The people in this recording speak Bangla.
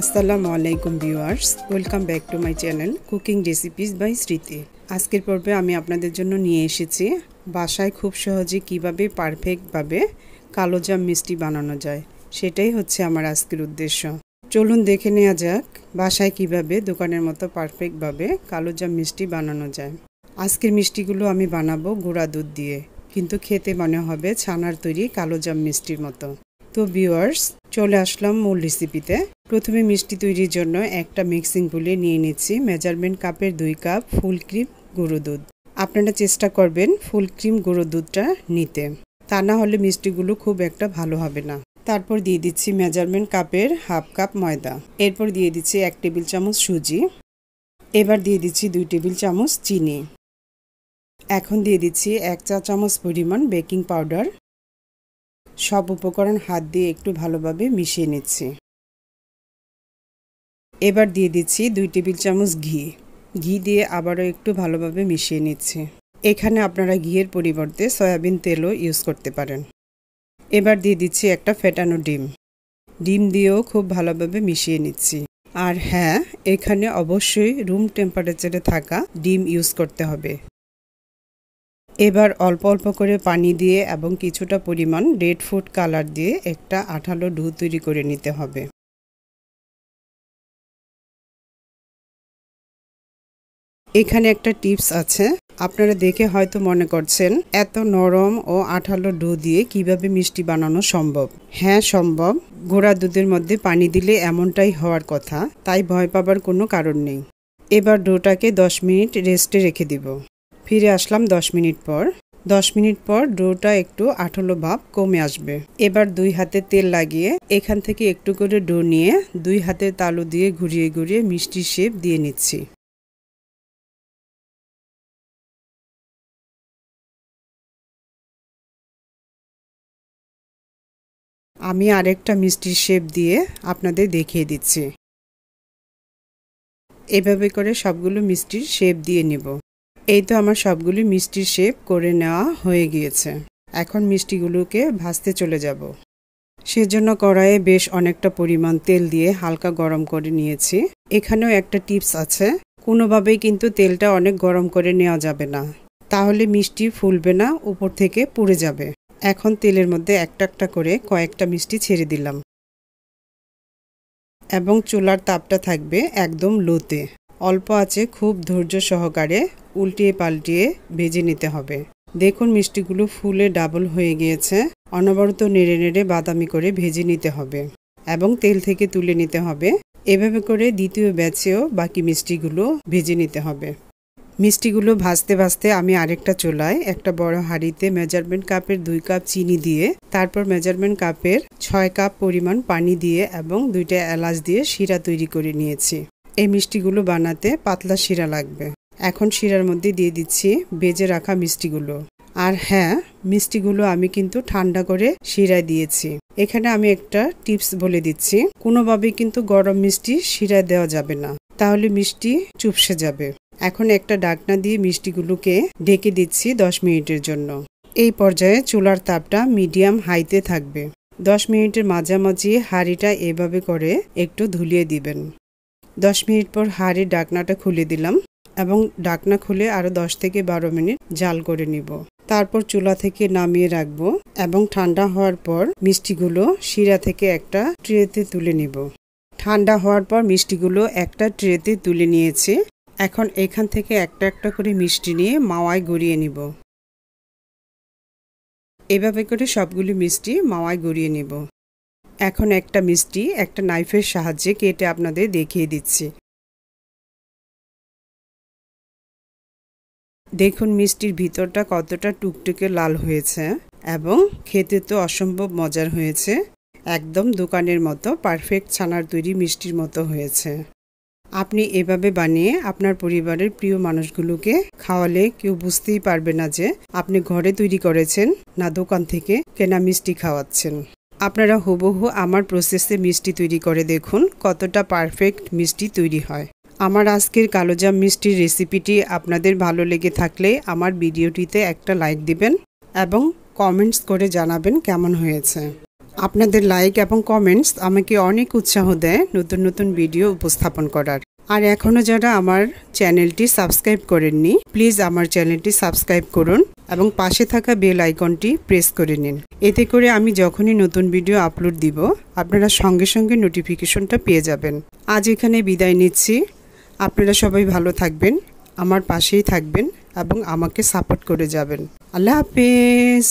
আসসালামু আলাইকুম viewers welcome back to my channel cooking recipes by Smriti আজকের পর্বে আমি আপনাদের জন্য নিয়ে এসেছি বাসায় খুব সহজে কীভাবে পারফেক্টভাবে কালোজাম মিষ্টি বানানো যায় সেটাই হচ্ছে আমার আজকের উদ্দেশ্য চলুন দেখে নেওয়া যাক বাসায় কিভাবে দোকানের মতো পারফেক্টভাবে কালোজাম মিষ্টি বানানো যায় আজকের মিষ্টিগুলো আমি বানাবো গুঁড়া দুধ দিয়ে কিন্তু খেতে মনে হবে ছানার তৈরি কালোজাম মিষ্টির মতো তো ভিউয়ার্স চলে আসলাম মূল রেসিপিতে প্রথমে মিষ্টি তৈরির জন্য একটা মিক্সিং বুলে নিয়ে নিচ্ছি মেজারমেন্ট কাপের দুই কাপ ফুল ক্রিম গুঁড়ো দুধ আপনারা চেষ্টা করবেন ফুল ক্রিম গুঁড়ো দুধটা নিতে তা না হলে মিষ্টিগুলো খুব একটা ভালো হবে না তারপর দিয়ে দিচ্ছি মেজারমেন্ট কাপের হাফ কাপ ময়দা এরপর দিয়ে দিচ্ছি এক টেবিল চামচ সুজি এবার দিয়ে দিচ্ছি দুই টেবিল চামচ চিনি এখন দিয়ে দিচ্ছি এক চা চামচ পরিমাণ বেকিং পাউডার সব উপকরণ হাত দিয়ে একটু ভালোভাবে মিশিয়ে নিচ্ছি এবার দিয়ে দিচ্ছি দুই টেবিল চামচ ঘি ঘি দিয়ে আবারও একটু ভালোভাবে মিশিয়ে নিচ্ছি এখানে আপনারা ঘিয়ের পরিবর্তে সয়াবিন তেলও ইউজ করতে পারেন এবার দিয়ে দিচ্ছি একটা ফেটানো ডিম ডিম দিয়েও খুব ভালোভাবে মিশিয়ে নিচ্ছি আর হ্যাঁ এখানে অবশ্যই রুম টেম্পারেচারে থাকা ডিম ইউজ করতে হবে এবার অল্প অল্প করে পানি দিয়ে এবং কিছুটা পরিমাণ রেড ফুড কালার দিয়ে একটা আঠালো ডু তৈরি করে নিতে হবে এখানে একটা টিপস আছে আপনারা দেখে হয়তো মনে করছেন এত নরম ও আঠালো ডো দিয়ে কিভাবে মিষ্টি বানানো সম্ভব হ্যাঁ সম্ভব গোড়া দুধের মধ্যে পানি দিলে এমনটাই হওয়ার কথা তাই ভয় পাবার কোনো কারণ নেই এবার ডোটাকে দশ মিনিট রেস্টে রেখে দিব ফিরে আসলাম দশ মিনিট পর দশ মিনিট পর ডোটা একটু আঠালো ভাব কমে আসবে এবার দুই হাতে তেল লাগিয়ে এখান থেকে একটু করে ডো নিয়ে দুই হাতে তালু দিয়ে ঘুরিয়ে ঘুরিয়ে মিষ্টি শেপ দিয়ে নিচ্ছি আমি আরেকটা মিষ্টির শেপ দিয়ে আপনাদের দেখিয়ে দিচ্ছি এভাবে করে সবগুলো মিষ্টির শেপ দিয়ে নিব এই তো আমার সবগুলি মিষ্টির শেপ করে নেওয়া হয়ে গিয়েছে এখন মিষ্টিগুলোকে ভাজতে চলে যাব সেজন্য কড়াইয়ে বেশ অনেকটা পরিমাণ তেল দিয়ে হালকা গরম করে নিয়েছি এখানেও একটা টিপস আছে কোনোভাবেই কিন্তু তেলটা অনেক গরম করে নেওয়া যাবে না তাহলে মিষ্টি ফুলবে না উপর থেকে পুড়ে যাবে এখন তেলের মধ্যে একটা একটা করে কয়েকটা মিষ্টি ছেড়ে দিলাম এবং চুলার তাপটা থাকবে একদম লোতে অল্প আছে খুব ধৈর্য সহকারে উল্টিয়ে পাল্টিয়ে ভেজে নিতে হবে দেখুন মিষ্টিগুলো ফুলে ডাবল হয়ে গিয়েছে অনবরত নেড়ে নেড়ে বাদামি করে ভেজে নিতে হবে এবং তেল থেকে তুলে নিতে হবে এভাবে করে দ্বিতীয় ব্যাচেও বাকি মিষ্টিগুলো ভেজে নিতে হবে মিষ্টিগুলো ভাজতে ভাজতে আমি আরেকটা চোলাই একটা বড় হাঁড়িতে মেজারমেন্ট কাপের দুই কাপ চিনি দিয়ে তারপর মেজারমেন্ট কাপের ছয় কাপ পরিমাণ পানি দিয়ে এবং দুইটা এলাচ দিয়ে শিরা তৈরি করে নিয়েছি এই মিষ্টিগুলো বানাতে পাতলা শিরা লাগবে এখন শিরার মধ্যে দিয়ে দিচ্ছি বেজে রাখা মিষ্টিগুলো আর হ্যাঁ মিষ্টিগুলো আমি কিন্তু ঠান্ডা করে শিরায় দিয়েছি এখানে আমি একটা টিপস বলে দিচ্ছি কোনোভাবে কিন্তু গরম মিষ্টি শিরায় দেওয়া যাবে না তাহলে মিষ্টি চুপসে যাবে এখন একটা ডাকনা দিয়ে মিষ্টিগুলোকে ঢেকে দিচ্ছি 10 মিনিটের জন্য এই পর্যায়ে চুলার তাপটা মিডিয়াম হাইতে থাকবে 10 মিনিটের মাঝামাঝি হাঁড়িটা এভাবে করে একটু ধুলিয়ে দিবেন 10 মিনিট পর হাঁড়ির ডাকনাটা খুলে দিলাম এবং ডাকনা খুলে আরও 10 থেকে বারো মিনিট জাল করে নিব তারপর চুলা থেকে নামিয়ে রাখব এবং ঠান্ডা হওয়ার পর মিষ্টিগুলো শিরা থেকে একটা ট্রেতে তুলে নিব ঠান্ডা হওয়ার পর মিষ্টিগুলো একটা ট্রেতে তুলে নিয়েছে এখন এখান থেকে একটা একটা করে মিষ্টি নিয়ে মাওয়ায় গড়িয়ে নিব এভাবে করে সবগুলি মিষ্টি মাওয়ায় গড়িয়ে নিব এখন একটা মিষ্টি একটা নাইফের সাহায্যে কেটে আপনাদের দেখিয়ে দিচ্ছি দেখুন মিষ্টির ভিতরটা কতটা টুকটুকে লাল হয়েছে এবং খেতে তো অসম্ভব মজার হয়েছে একদম দোকানের মতো পারফেক্ট ছানার তৈরি মিষ্টির মতো হয়েছে আপনি এভাবে বানিয়ে আপনার পরিবারের প্রিয় মানুষগুলোকে খাওয়ালে কেউ বুঝতেই পারবে না যে আপনি ঘরে তৈরি করেছেন না দোকান থেকে কেনা মিষ্টি খাওয়াচ্ছেন আপনারা হুবহু আমার প্রসেসে মিষ্টি তৈরি করে দেখুন কতটা পারফেক্ট মিষ্টি তৈরি হয় আমার আজকের কালোজাম মিষ্টির রেসিপিটি আপনাদের ভালো লেগে থাকলে আমার ভিডিওটিতে একটা লাইক দিবেন এবং কমেন্টস করে জানাবেন কেমন হয়েছে আপনাদের লাইক এবং কমেন্টস আমাকে অনেক উৎসাহ দেয় নতুন নতুন ভিডিও উপস্থাপন করার আর এখনও যারা আমার চ্যানেলটি সাবস্ক্রাইব করেননি প্লিজ আমার চ্যানেলটি সাবস্ক্রাইব করুন এবং পাশে থাকা বেল আইকনটি প্রেস করে নিন এতে করে আমি যখনই নতুন ভিডিও আপলোড দিব আপনারা সঙ্গে সঙ্গে নোটিফিকেশনটা পেয়ে যাবেন আজ এখানে বিদায় নিচ্ছি আপনারা সবাই ভালো থাকবেন আমার পাশেই থাকবেন এবং আমাকে সাপোর্ট করে যাবেন আল্লাহ হাফেজ